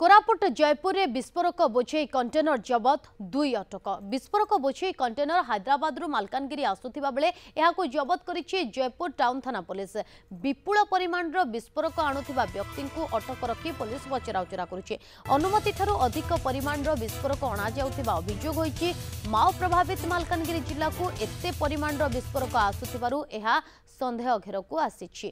କୋରାପୁଟ ଜୟପୁରରେ ବିସ୍ଫୋରକ ବୋଝେଇ କଣ୍ଟେନର ଜବତ ଦୁଇ ଅଟକ ବିସ୍ଫୋରକ ବୋଝେଇ କଣ୍ଟେନର ହାଇଦ୍ରାବାଦରୁ ମାଲକାନଗିରି ଆସୁଥିବା ବେଳେ ଏହାକୁ ଜବତ କରିଛି ଜୟପୁର ଟାଉନ ଥାନା ପୋଲିସ ବିପୁଳ ପରିମାଣର ବିସ୍ଫୋରକ ଆଣୁଥିବା ବ୍ୟକ୍ତିଙ୍କୁ ଅଟକ ରଖି ପୋଲିସ ପଚରାଉଚରା କରୁଛି ଅନୁମତିଠାରୁ ଅଧିକ ପରିମାଣର ବିସ୍ଫୋରକ ଅଣାଯାଉଥିବା ଅଭିଯୋଗ ହୋଇଛି ମାଓ ପ୍ରଭାବିତ ମାଲକାନଗିରି ଜିଲ୍ଲାକୁ ଏତେ ପରିମାଣର ବିସ୍ଫୋରକ ଆସୁଥିବାରୁ ଏହା ସନ୍ଦେହ ଘେରକୁ ଆସିଛି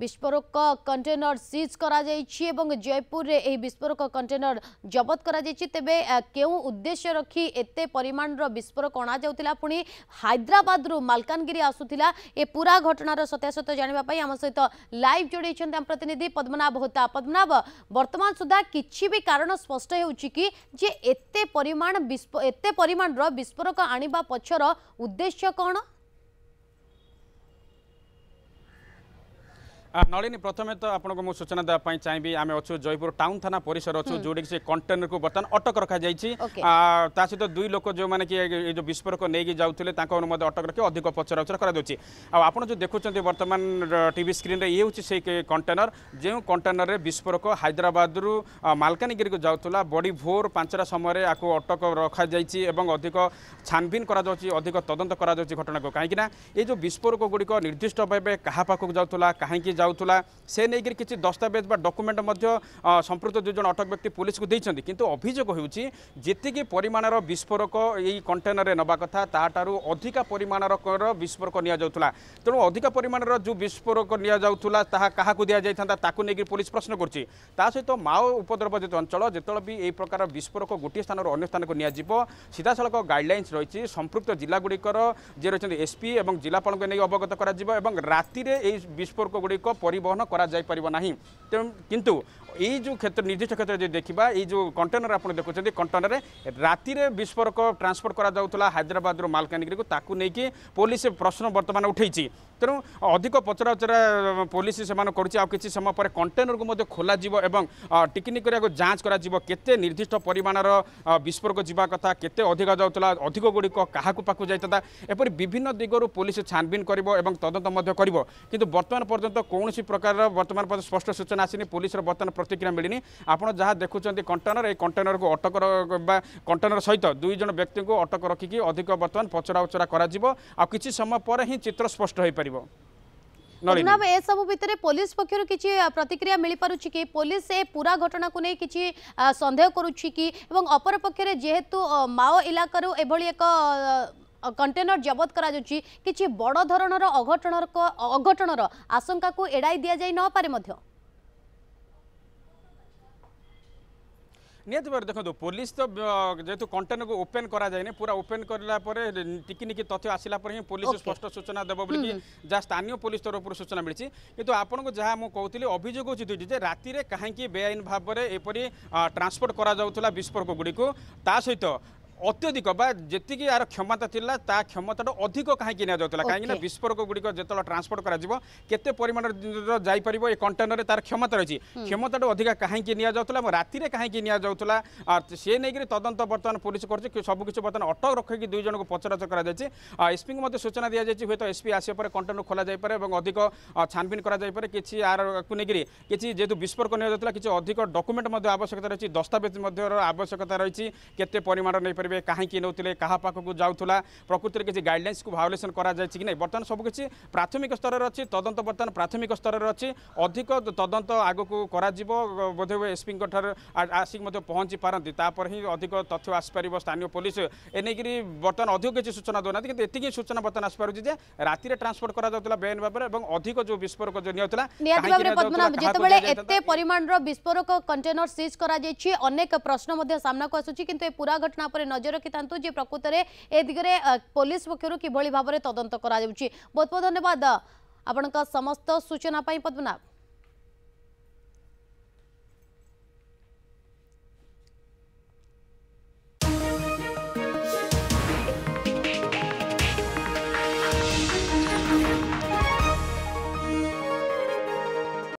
বিস্ফোরক কন্টেনর সিজ করা যাইছি এবং জয়পুরে এই বিস্ফোরক কন্টেনর জবত করা যাইছি তেবে কেউ উদ্দেশ্য রাখি এতে পরিমাণর বিস্ফোরক অনা যাউতিলা পুনি হায়দ্রাবাদরু মালকানগিরি আসুতিলা এ পুরা ঘটনার সত্যাসত্য জানিবা পাই আমার সহিত লাইভ জড়াইছেন আম প্রতিনিধি পদ্মনাভ হোতা পদ্মনাভ বর্তমান সুদ্ধা কিছু বি কারণ স্পষ্ট হেউচি কি যে এতে পরিমাণ এতে পরিমাণর বিস্ফোরক আনিবা পছর উদ্দেশ্য কোণ নলিনী প্রথমে তো আপনার সূচনা দেওয়া চাইবি আমি অছু জয়পুর টাউন থানা পরিসর অছু যেটি সে কন্টেনর কু বর্তমান অটক রখা যাই তা সহ দুই লোক যে বিস্ফোরক নিয়ে যাওয়া তাঁর মধ্যে অটক রাখি অধিক পচরা উচরা করা যাচ্ছে আপনার যে দেখুম বর্তমান টিভি স্ক্রিনে ইয়ে হচ্ছে সেই কন্টেনর যে কন্টেনরের বিস্ফোরক হাইদ্রাবাদ মালকানগি যাওয়া বড়ি ভোর পাঁচটা সময় আকু অটক রখা যাই এবং অধিক ছানভিন করা যাচ্ছে অধিক তদন্ত করা যাচ্ছে ঘটনাকে কিনা এই যে বিস্ফোরক গুড়ি নির্দিষ্ট ভাবে কাহা পাখক যাওয়া কাহি ଯାଉଥିଲା ସେ ନେଇକରି କିଛି ଦସ୍ତାବେଜ ବା ଡକୁମେଣ୍ଟ ମଧ୍ୟ ସମ୍ପୃକ୍ତ ଦୁଇ ଜଣ ଅଟକ ବ୍ୟକ୍ତି ପୁଲିସକୁ ଦେଇଛନ୍ତି କିନ୍ତୁ ଅଭିଯୋଗ ହେଉଛି ଯେତିକି ପରିମାଣର ବିସ୍ଫୋରକ ଏଇ କଣ୍ଟେନରରେ ନେବା କଥା ତାହାଠାରୁ ଅଧିକା ପରିମାଣର ବିସ୍ଫୋରକ ନିଆଯାଉଥିଲା ତେଣୁ ଅଧିକ ପରିମାଣର ଯେଉଁ ବିସ୍ଫୋରକ ନିଆଯାଉଥିଲା ତାହା କାହାକୁ ଦିଆଯାଇଥାନ୍ତା ତାକୁ ନେଇକି ପୁଲିସ ପ୍ରଶ୍ନ କରୁଛି ତା ସହିତ ମାଓ ଉପଦ୍ରବ ଯେତେ ଅଞ୍ଚଳ ଯେତେବେଳେ ବି ଏହି ପ୍ରକାର ବିସ୍ଫୋରକ ଗୋଟିଏ ସ୍ଥାନରୁ ଅନ୍ୟ ସ୍ଥାନକୁ ନିଆଯିବ ସିଧାସଳଖ ଗାଇଡ଼ଲାଇନ୍ସ ରହିଛି ସମ୍ପୃକ୍ତ ଜିଲ୍ଲାଗୁଡ଼ିକର ଯିଏ ରହିଛନ୍ତି ଏସ୍ପି ଏବଂ ଜିଲ୍ଲାପାଳଙ୍କୁ ନେଇ ଅବଗତ କରାଯିବ ଏବଂ ରାତିରେ ଏହି ବିସ୍ଫୋରକଗୁଡ଼ିକ পরিবহন করা যাইপারিব না কিন্তু এই যে ক্ষেত্র নির্দিষ্ট ক্ষেত্রে যদি দেখা এই যে কন্টেনর আপনার দেখুছেন কন্টেনর রাতে বিস্ফোরক ট্রান্সফর করা যাওয়া হায়দ্রাবাদর মালকানগিরি তাকে নিয়ে পুলিশ প্রশ্ন বর্তমান উঠাইছি তেমন অধিক পচরাউচরা পুলিশ সে করছে আছে সময় পরে কন্টেনরক খোলা যাব এবং টিকিনি করা যাঞ্চ করা যাব কেতে নির্দিষ্ট পরিমাণর বিস্ফোরক যা কথা কেতে অধিক যাওয়া অধিক গুড়ি কাহকু পাখু যাই এপরি বিভিন্ন দিগর পুলিশ ছানবিন করব এবং তদন্ত করব কিন্তু বর্তমান পর্যন্ত কোণ কোনসি প্রকারৰ বৰ্তমান পৰা স্পষ্ট সূচনা আছে নি পুলিছৰ বৰ্তন প্ৰতিক্ৰিয়া مليনি আপোন জহা দেখুচন্তি কন্টেইনাৰ এই কন্টেইনাৰক অটো কৰা কন্টেইনাৰ সৈতে দুইজন ব্যক্তিক অটো কৰি কি অধিক বৰ্তমান পচৰা উচ্চা কৰা জীৱ আৰু কিছি সময় পৰহি চিত্ৰ স্পষ্ট হৈ পৰিব নৰি নাৱে এ সবিতৰে পুলিছ পক্ষৰ কিছি প্ৰতিক্ৰিয়া ملي পৰুচি কি পুলিছে पुरा ঘটনাক নে কিছি সন্দেহ কৰুচি কি আৰু অপর পক্ষৰে যেহতু মাও ইলাকাৰ এবলি এক কন্টেনর জবত করা যাচ্ছে কিছু বড় ধরনের অঘটনর অঘটনর আশঙ্কা এড়াই দিয়া যাই নপারে মধ্যে নিহতি ভাবে দেখুন পুলিশ তো যেহেতু কন্টেনরকে ওপেন করা যায়নি পুরা ওপেন করা পরে টিকিনিকি তথ্য আসলা পরে হি পুলিশ স্পষ্ট সূচনা দেব বলি যা স্থানীয় পুলিশ তরফর সূচনা মিছে কিন্তু আপনার যা মু কৌলি অভিযোগ উচিত যে রাতে কাহি বেআইন ভাবে এপরি ট্রান্সপোর্ট করা যাওয়া বিস্ফোরক গুড়ি তা সহিত অত্যধিক বা যেতিক আর ক্ষমতা লা তা ক্ষমতাটা অধিক কাহিঁকি নিয়া কাহিঁকি বিস্ফোরক গুড়ি যেত ট্রান্সপোর্ট করা কত পরিমাণের যাইপার এই কন্টেনরে তার ক্ষমতা রয়েছে ক্ষমতাটা অধিক কাহিঁকি নিয়া এবং রাতে কাহিঁকি নিয়া সে নিয়ে তদন্ত বর্তমান পুলিশ করছে সবুকিছু বর্তমান অটক রক্ষি দুই জনক পচরাচ করা যাচ্ছে এসপি মধ্যে সূচনা দিয়া যাই হয়তো এসপি আসিয়া পরে কন্টেনর খোলা যাই যাইপরে এবং অধিক ছানবিন করা যাই যাইপরে কিছু আর নিয়ে কিছু যেহেতু বিস্ফোরক যাওয়া কিছু অধিক ডকুমেন্ট আবশ্যকতা রয়েছে দস্তাবেজ মধ্যে আবশ্যকতা রয়েছে কেতে পরিমাণ নেইপার ତେବେ କାହିଁକି ନେଉଥିଲେ କାହା ପାଖକୁ ଯାଉଥିଲା ପ୍ରକୃତିରେ କିଛି ଗାଇଡ଼ଲାଇନ୍ସକୁ ଭାଓଲେସନ୍ କରାଯାଇଛି କି ନାହିଁ ବର୍ତ୍ତମାନ ସବୁକିଛି ପ୍ରାଥମିକ ସ୍ତରରେ ଅଛି ତଦନ୍ତ ବର୍ତ୍ତମାନ ପ୍ରାଥମିକ ସ୍ତରରେ ଅଛି ଅଧିକ ତଦନ୍ତ ଆଗକୁ କରାଯିବ ବୋଧେ ହୁଏ ଏସ୍ପିଙ୍କ ଠାରୁ ଆସିକି ମଧ୍ୟ ପହଞ୍ଚି ପାରନ୍ତି ତାପରେ ହିଁ ଅଧିକ ତଥ୍ୟ ଆସିପାରିବ ସ୍ଥାନୀୟ ପୋଲିସ ଏନେଇକିରି ବର୍ତ୍ତମାନ ଅଧିକ କିଛି ସୂଚନା ଦେଉନାହାନ୍ତି କିନ୍ତୁ ଏତିକି ସୂଚନା ବର୍ତ୍ତମାନ ଆସିପାରୁଛି ଯେ ରାତିରେ ଟ୍ରାନ୍ସପୋର୍ଟ କରାଯାଉଥିଲା ବେଆଇନ ଭାବରେ ଏବଂ ଅଧିକ ଯେଉଁ ବିସ୍ଫୋରକ ଯେଉଁ ନିଆଯାଉଥିଲା ନିହାତି ଯେତେବେଳେ ଏତେ ପରିମାଣର ବିସ୍ଫୋରକ କଣ୍ଟେନର ସିଜ୍ କରାଯାଇଛି ଅନେକ ପ୍ରଶ୍ନ ମଧ୍ୟ ସାମ୍ନାକୁ ଆସୁଛି କିନ୍ତୁ ଏ ପୁରା ଘଟଣା ଉପରେ ନଜର ନଜର ରଖିଥାନ୍ତୁ ଯେ ପ୍ରକୃତରେ ଏ ଦିଗରେ ପୋଲିସ ପକ୍ଷରୁ କିଭଳି ଭାବରେ ତଦନ୍ତ କରାଯାଉଛି ବହୁତ ବହୁତ ଧନ୍ୟବାଦ ଆପଣଙ୍କ ସମସ୍ତ ସୂଚନା ପାଇଁ ପଦ୍ମନାଭ